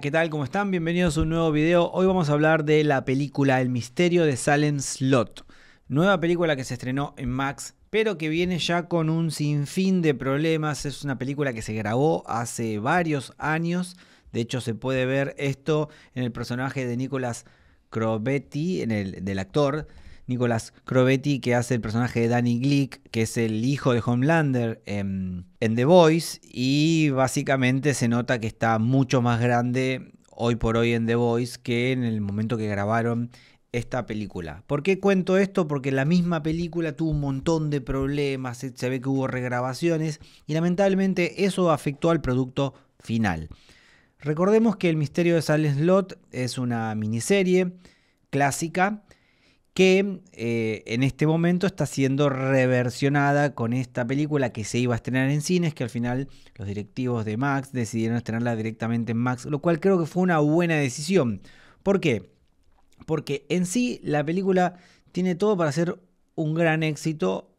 ¿qué tal? ¿Cómo están? Bienvenidos a un nuevo video. Hoy vamos a hablar de la película El misterio de Salem Slot. Nueva película que se estrenó en Max, pero que viene ya con un sinfín de problemas. Es una película que se grabó hace varios años. De hecho, se puede ver esto en el personaje de Nicolas Crobetti, en el, del actor, Nicolas Crovetti que hace el personaje de Danny Glick, que es el hijo de Homelander em, en, The Voice, y básicamente se nota que está mucho más grande hoy por hoy en The Voice que en el momento que grabaron esta película. ¿Por qué cuento esto? Porque la misma película tuvo un montón de problemas, se ve que hubo regrabaciones y lamentablemente eso afectó al producto final. Recordemos que El misterio de Sal Slot es una miniserie clásica que eh, en este momento está siendo reversionada con esta película que se iba a estrenar en cines, que al final los directivos de Max decidieron estrenarla directamente en Max, lo cual creo que fue una buena decisión. ¿Por qué? Porque en sí la película tiene todo para ser un gran éxito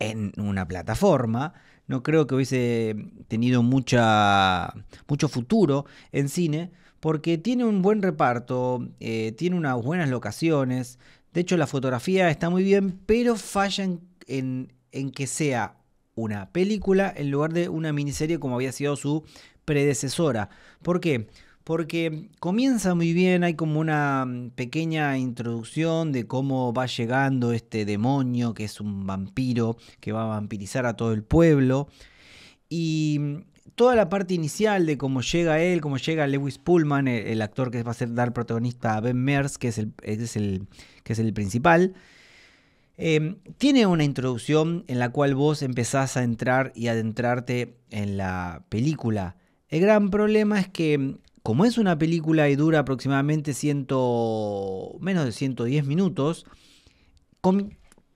en una plataforma. No creo que hubiese tenido mucha, mucho futuro en cine, porque tiene un buen reparto, eh, tiene unas buenas locaciones, de hecho, la fotografía está muy bien, pero falla en, que sea una película en lugar de una miniserie como había sido su predecesora. ¿Por qué? Porque comienza muy bien, hay como una mm, pequeña introducción de cómo va llegando este demonio que es un vampiro que va a vampirizar a todo el pueblo. Y mm, toda la parte inicial de cómo llega él, cómo llega Lewis Pullman, el, actor que va a ser dar protagonista a Ben Mears, que es el, es el, que es el principal, em, tiene una introducción en la cual vos empezás a entrar y adentrarte en la película. El gran problema es que, como es una película y dura aproximadamente ciento menos de 110 minutos,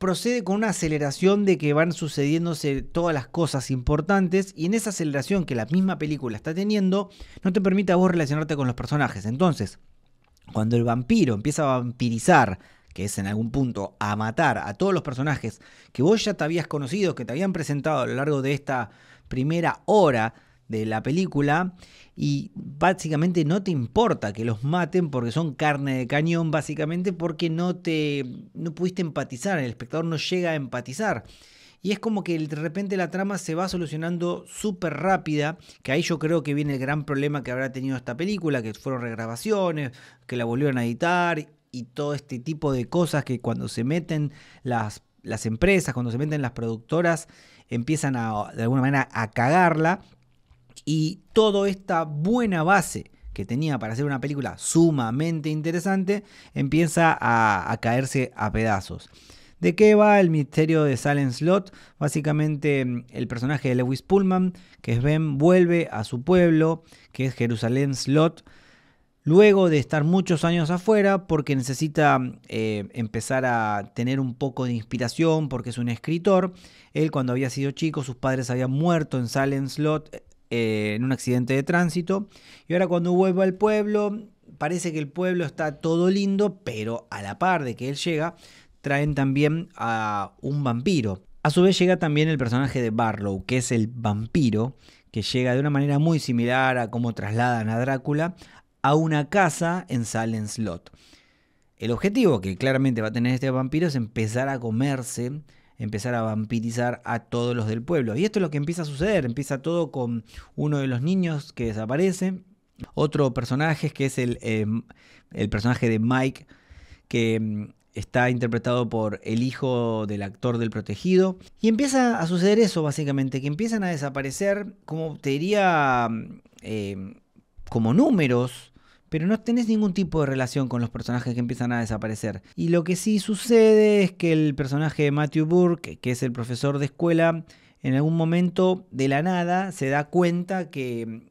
procede con una aceleración de que van sucediéndose todas las cosas importantes y en esa aceleración que la misma película está teniendo, no te permite a vos relacionarte con los personajes. Entonces, cuando el vampiro empieza a vampirizar, que es en algún punto a matar a todos los personajes que vos ya te habías conocido, que te habían presentado a lo largo de esta primera hora, de la película y básicamente no te importa que los maten porque son carne de cañón, básicamente porque no te no pudiste empatizar, el espectador no llega a empatizar. Y es como que de repente la trama se va solucionando súper rápida, que ahí yo creo que viene el gran problema que habrá tenido esta película, que fueron regrabaciones, que la volvieron a editar y todo este tipo de cosas que cuando se meten las, las empresas, cuando se meten las productoras, empiezan a, de alguna manera a cagarla y toda esta buena base que tenía para hacer una película sumamente interesante empieza a, caerse a pedazos. ¿De qué va el misterio de Silent Slot? Básicamente mm, el personaje de Lewis Pullman, que es Ben, vuelve a su pueblo, que es Jerusalén Slot, luego de estar muchos años afuera porque necesita mm, eh, empezar a tener un poco de inspiración porque es un escritor. Él cuando había sido chico, sus padres habían muerto en Silent Slot, eh, en un accidente de tránsito. Y ahora cuando vuelve al pueblo, parece que el pueblo está todo lindo, pero a la par de que él llega, traen también a un vampiro. A su vez llega también el personaje de Barlow, que es el vampiro, que llega de una manera muy similar a cómo trasladan a Drácula a una casa en Silent Slot. El objetivo que claramente va a tener este vampiro es empezar a comerse empezar a vampirizar a todos los del pueblo. Y esto es lo que empieza a suceder, empieza todo con uno de los niños que desaparece, otro personaje que es el, eh, personaje de Mike, que mm, está interpretado por el hijo del actor del protegido. Y empieza a suceder eso, básicamente, que empiezan a desaparecer, como te diría, mm, eh, como números pero no tenés ningún tipo de relación con los personajes que empiezan a desaparecer. Y lo que sí sucede es que el personaje de Matthew Burke, que es el profesor de escuela, en algún momento de la nada se da cuenta que,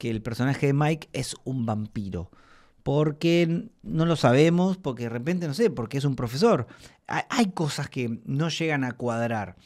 el personaje de Mike es un vampiro porque no lo sabemos, porque de repente, no sé, porque es un profesor. Hay cosas que no llegan a cuadrar.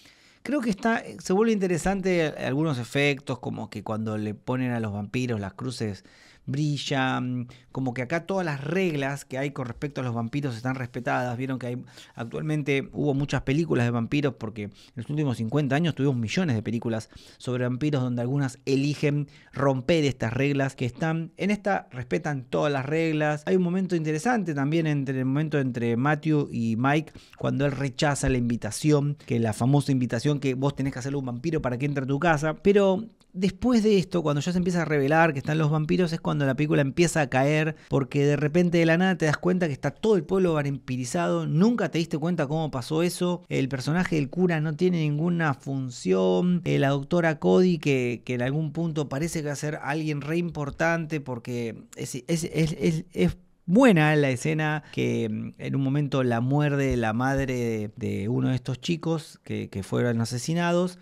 Creo que está, se vuelve interesante algunos efectos, como que cuando le ponen a los vampiros las cruces brilla, mm, como que acá todas las reglas que hay con respecto a los vampiros están respetadas. Vieron que hay, actualmente hubo muchas películas de vampiros porque en los últimos 50 años tuvimos millones de películas sobre vampiros donde algunas eligen romper estas reglas que están. En esta respetan todas las reglas. Hay un momento interesante también entre el momento entre Matthew y Mike cuando él rechaza la invitación, que la famosa invitación que vos tenés que hacerle a un vampiro para que entre a tu casa, pero Después de esto, cuando ya se empieza a revelar que están los vampiros, es cuando la película empieza a caer, porque de repente de la nada te das cuenta que está todo el pueblo vampirizado, nunca te diste cuenta cómo pasó eso, el personaje del cura no tiene ninguna función, eh, la doctora Cody, que, en algún punto parece que va a ser alguien re importante, porque es, buena la escena que mm, en un momento la muerde la madre de, uno de estos chicos que fueron asesinados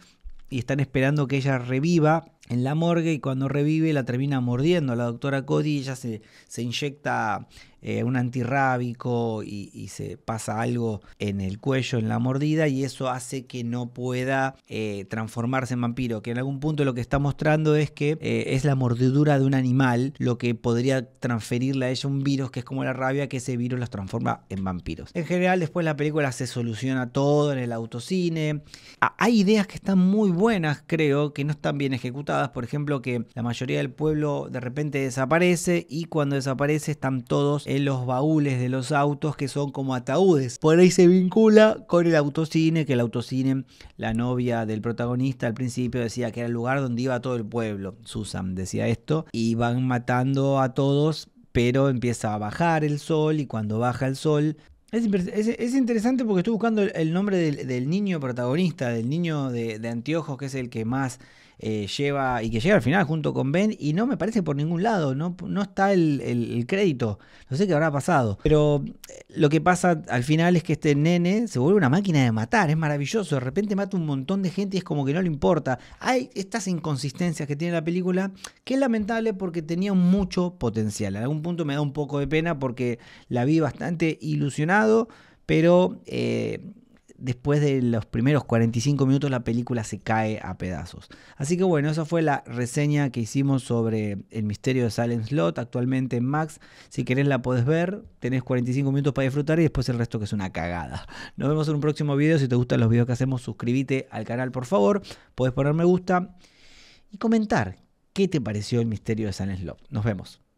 y están esperando que ella reviva en la morgue y cuando revive la termina mordiendo la doctora Cody, ella se, se inyecta eh, un antirrábico y, se pasa algo en el cuello, en la mordida, y eso hace que no pueda eh, transformarse en vampiro, que en algún punto lo que está mostrando es que eh, es la mordedura de un animal lo que podría transferirle a ella un virus que es como la rabia, que ese virus los transforma en vampiros. En general, después la película se soluciona todo en el autocine. Ah, hay ideas que están muy buenas, creo, que no están bien ejecutadas por ejemplo, que la mayoría del pueblo de repente desaparece y cuando desaparece están todos en los baúles de los autos que son como ataúdes. Por ahí se vincula con el autocine, que el autocine, la novia del protagonista al principio decía que era el lugar donde iba todo el pueblo. Susan decía esto y van matando a todos. Pero empieza a bajar el sol y cuando baja el sol es, es, interesante porque estoy buscando el, nombre del, niño protagonista, del niño de, de, anteojos, que es el que más eh, lleva y que llega al final junto con Ben y no me parece por ningún lado, no, no está el, crédito, no sé qué habrá pasado, pero eh, lo que pasa al final es que este nene se vuelve una máquina de matar, es maravilloso, de repente mata un montón de gente y es como que no le importa. Hay estas inconsistencias que tiene la película que es lamentable porque tenía mucho potencial, en algún punto me da un poco de pena porque la vi bastante ilusionado, pero... Eh, después de los primeros 45 minutos la película se cae a pedazos. Así que bueno, esa fue la reseña que hicimos sobre el misterio de Silent Slot actualmente en Max. Si querés la podés ver, tenés 45 minutos para disfrutar y después el resto que es una cagada. Nos vemos en un próximo video. Si te gustan los videos que hacemos, suscríbete al canal por favor. Podés poner me gusta y comentar qué te pareció el misterio de Silent Slot. Nos vemos.